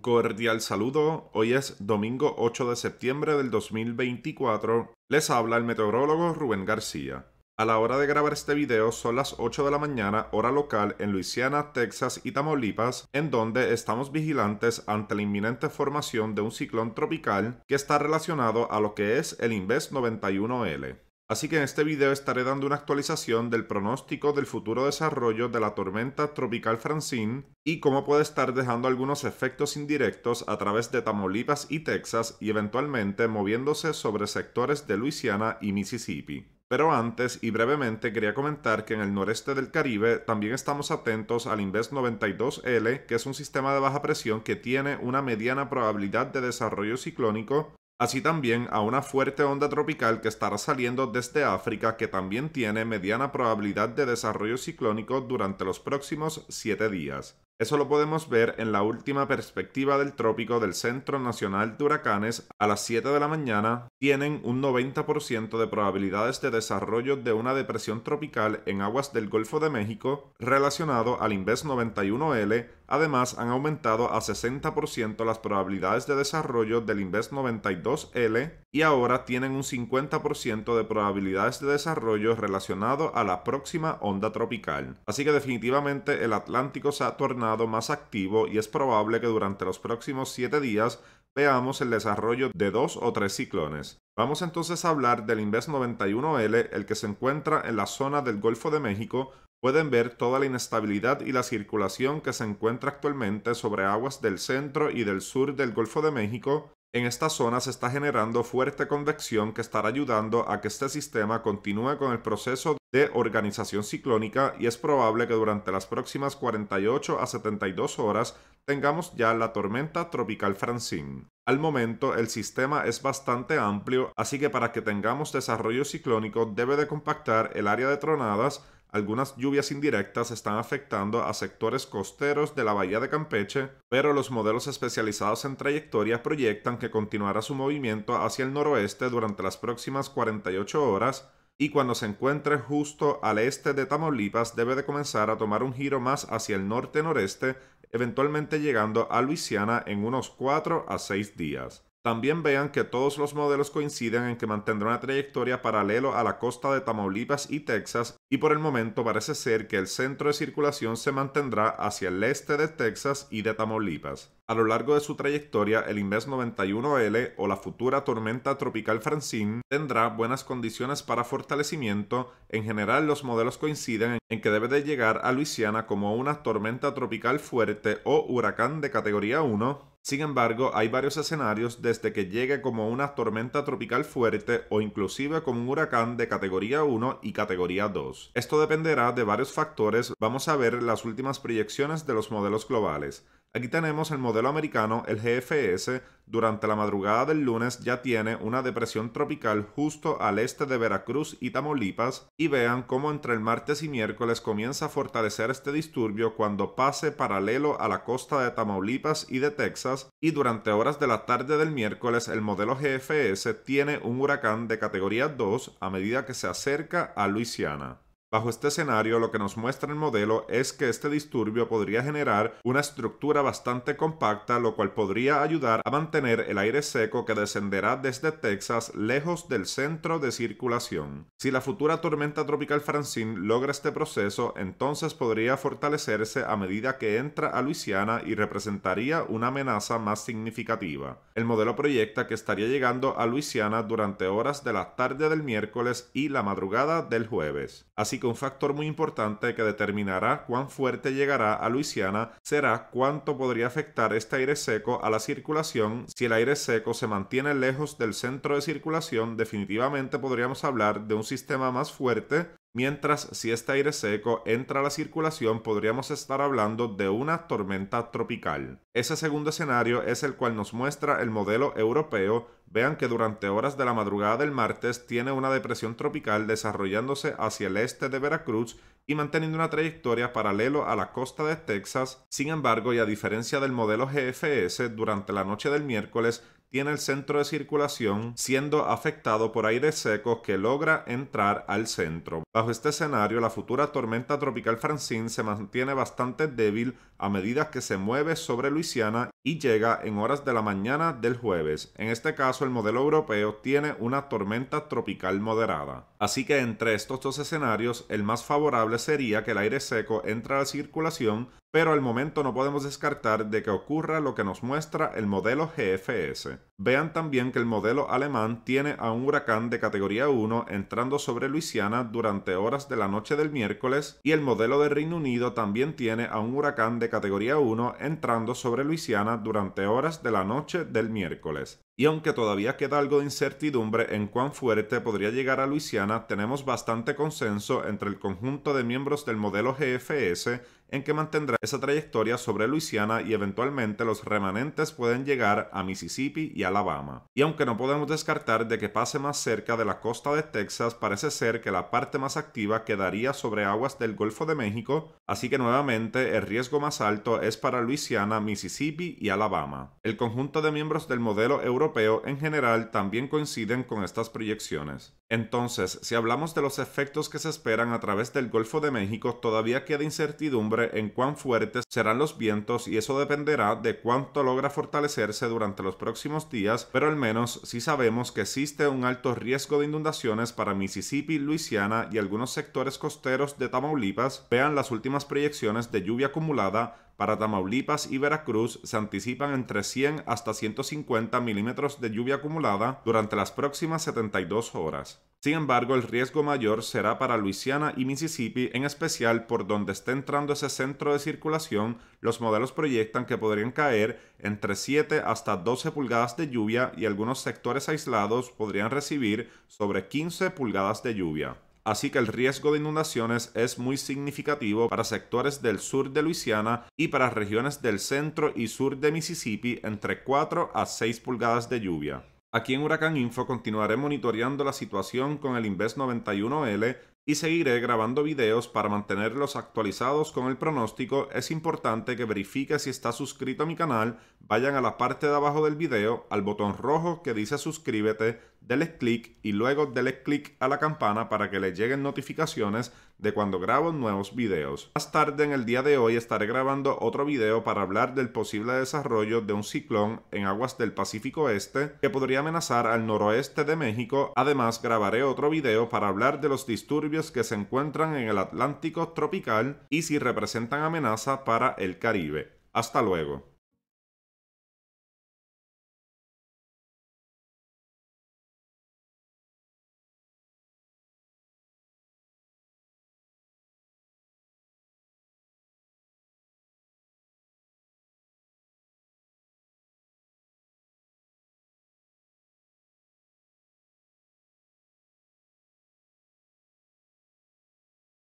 cordial saludo. Hoy es domingo 8 de septiembre del 2024. Les habla el meteorólogo Rubén García. A la hora de grabar este video son las 8 de la mañana hora local en Luisiana, Texas y Tamaulipas, en donde estamos vigilantes ante la inminente formación de un ciclón tropical que está relacionado a lo que es el Inves 91L. Así que en este video estaré dando una actualización del pronóstico del futuro desarrollo de la tormenta tropical Francine y cómo puede estar dejando algunos efectos indirectos a través de Tamaulipas y Texas y eventualmente moviéndose sobre sectores de Luisiana y Mississippi. Pero antes y brevemente quería comentar que en el noreste del Caribe también estamos atentos al Inves 92L, que es un sistema de baja presión que tiene una mediana probabilidad de desarrollo ciclónico así también a una fuerte onda tropical que estará saliendo desde África que también tiene mediana probabilidad de desarrollo ciclónico durante los próximos siete días. Eso lo podemos ver en la última perspectiva del trópico del Centro Nacional de Huracanes a las 7 de la mañana. Tienen un 90% de probabilidades de desarrollo de una depresión tropical en aguas del Golfo de México relacionado al Inves 91L Además, han aumentado a 60% las probabilidades de desarrollo del Invest 92L y ahora tienen un 50% de probabilidades de desarrollo relacionado a la próxima onda tropical. Así que definitivamente el Atlántico se ha tornado más activo y es probable que durante los próximos 7 días veamos el desarrollo de dos o tres ciclones. Vamos entonces a hablar del Inves 91L, el que se encuentra en la zona del Golfo de México, pueden ver toda la inestabilidad y la circulación que se encuentra actualmente sobre aguas del centro y del sur del Golfo de México, en esta zona se está generando fuerte convección que estará ayudando a que este sistema continúe con el proceso de organización ciclónica y es probable que durante las próximas 48 a 72 horas tengamos ya la tormenta tropical Francine. Al momento el sistema es bastante amplio, así que para que tengamos desarrollo ciclónico debe de compactar el área de tronadas algunas lluvias indirectas están afectando a sectores costeros de la bahía de Campeche, pero los modelos especializados en trayectoria proyectan que continuará su movimiento hacia el noroeste durante las próximas 48 horas y cuando se encuentre justo al este de Tamaulipas debe de comenzar a tomar un giro más hacia el norte-noreste, eventualmente llegando a Luisiana en unos 4 a 6 días. También vean que todos los modelos coinciden en que mantendrá una trayectoria paralelo a la costa de Tamaulipas y Texas y por el momento parece ser que el centro de circulación se mantendrá hacia el este de Texas y de Tamaulipas. A lo largo de su trayectoria, el Inves 91L o la futura tormenta tropical Francine tendrá buenas condiciones para fortalecimiento. En general, los modelos coinciden en que debe de llegar a Luisiana como una tormenta tropical fuerte o huracán de categoría 1, sin embargo, hay varios escenarios desde que llegue como una tormenta tropical fuerte o inclusive como un huracán de categoría 1 y categoría 2. Esto dependerá de varios factores, vamos a ver las últimas proyecciones de los modelos globales. Aquí tenemos el modelo americano, el GFS, durante la madrugada del lunes ya tiene una depresión tropical justo al este de Veracruz y Tamaulipas y vean cómo entre el martes y miércoles comienza a fortalecer este disturbio cuando pase paralelo a la costa de Tamaulipas y de Texas y durante horas de la tarde del miércoles el modelo GFS tiene un huracán de categoría 2 a medida que se acerca a Luisiana. Bajo este escenario, lo que nos muestra el modelo es que este disturbio podría generar una estructura bastante compacta, lo cual podría ayudar a mantener el aire seco que descenderá desde Texas lejos del centro de circulación. Si la futura tormenta tropical Francine logra este proceso, entonces podría fortalecerse a medida que entra a Luisiana y representaría una amenaza más significativa. El modelo proyecta que estaría llegando a Luisiana durante horas de la tarde del miércoles y la madrugada del jueves. Así un factor muy importante que determinará cuán fuerte llegará a Luisiana será cuánto podría afectar este aire seco a la circulación. Si el aire seco se mantiene lejos del centro de circulación, definitivamente podríamos hablar de un sistema más fuerte mientras si este aire seco entra a la circulación podríamos estar hablando de una tormenta tropical. Ese segundo escenario es el cual nos muestra el modelo europeo. Vean que durante horas de la madrugada del martes tiene una depresión tropical desarrollándose hacia el este de Veracruz y manteniendo una trayectoria paralelo a la costa de Texas. Sin embargo, y a diferencia del modelo GFS, durante la noche del miércoles tiene el centro de circulación siendo afectado por aire seco que logra entrar al centro. Bajo este escenario, la futura tormenta tropical Francine se mantiene bastante débil a medida que se mueve sobre Luisiana y llega en horas de la mañana del jueves. En este caso, el modelo europeo tiene una tormenta tropical moderada. Así que entre estos dos escenarios, el más favorable sería que el aire seco entre a la circulación pero al momento no podemos descartar de que ocurra lo que nos muestra el modelo GFS. Vean también que el modelo alemán tiene a un huracán de categoría 1 entrando sobre Luisiana durante horas de la noche del miércoles y el modelo de Reino Unido también tiene a un huracán de categoría 1 entrando sobre Luisiana durante horas de la noche del miércoles. Y aunque todavía queda algo de incertidumbre en cuán fuerte podría llegar a Luisiana, tenemos bastante consenso entre el conjunto de miembros del modelo GFS en que mantendrá esa trayectoria sobre Luisiana y eventualmente los remanentes pueden llegar a Mississippi y a Alabama, y aunque no podemos descartar de que pase más cerca de la costa de Texas, parece ser que la parte más activa quedaría sobre aguas del Golfo de México, así que nuevamente el riesgo más alto es para Luisiana, Mississippi y Alabama. El conjunto de miembros del modelo europeo en general también coinciden con estas proyecciones. Entonces, si hablamos de los efectos que se esperan a través del Golfo de México, todavía queda incertidumbre en cuán fuertes serán los vientos y eso dependerá de cuánto logra fortalecerse durante los próximos días, pero al menos sí sabemos que existe un alto riesgo de inundaciones para Mississippi, Luisiana y algunos sectores costeros de Tamaulipas. Vean las últimas proyecciones de lluvia acumulada para Tamaulipas y Veracruz se anticipan entre 100 hasta 150 milímetros de lluvia acumulada durante las próximas 72 horas. Sin embargo, el riesgo mayor será para Luisiana y Mississippi, en especial por donde está entrando ese centro de circulación, los modelos proyectan que podrían caer entre 7 hasta 12 pulgadas de lluvia y algunos sectores aislados podrían recibir sobre 15 pulgadas de lluvia. Así que el riesgo de inundaciones es muy significativo para sectores del sur de Luisiana y para regiones del centro y sur de Mississippi entre 4 a 6 pulgadas de lluvia. Aquí en Huracán Info continuaré monitoreando la situación con el Invest 91L y seguiré grabando videos para mantenerlos actualizados con el pronóstico. Es importante que verifique si está suscrito a mi canal, vayan a la parte de abajo del video, al botón rojo que dice suscríbete, dele clic y luego dele clic a la campana para que les lleguen notificaciones de cuando grabo nuevos videos. Más tarde en el día de hoy estaré grabando otro video para hablar del posible desarrollo de un ciclón en aguas del Pacífico Este que podría amenazar al noroeste de México. Además grabaré otro video para hablar de los disturbios que se encuentran en el Atlántico tropical y si representan amenaza para el Caribe. Hasta luego.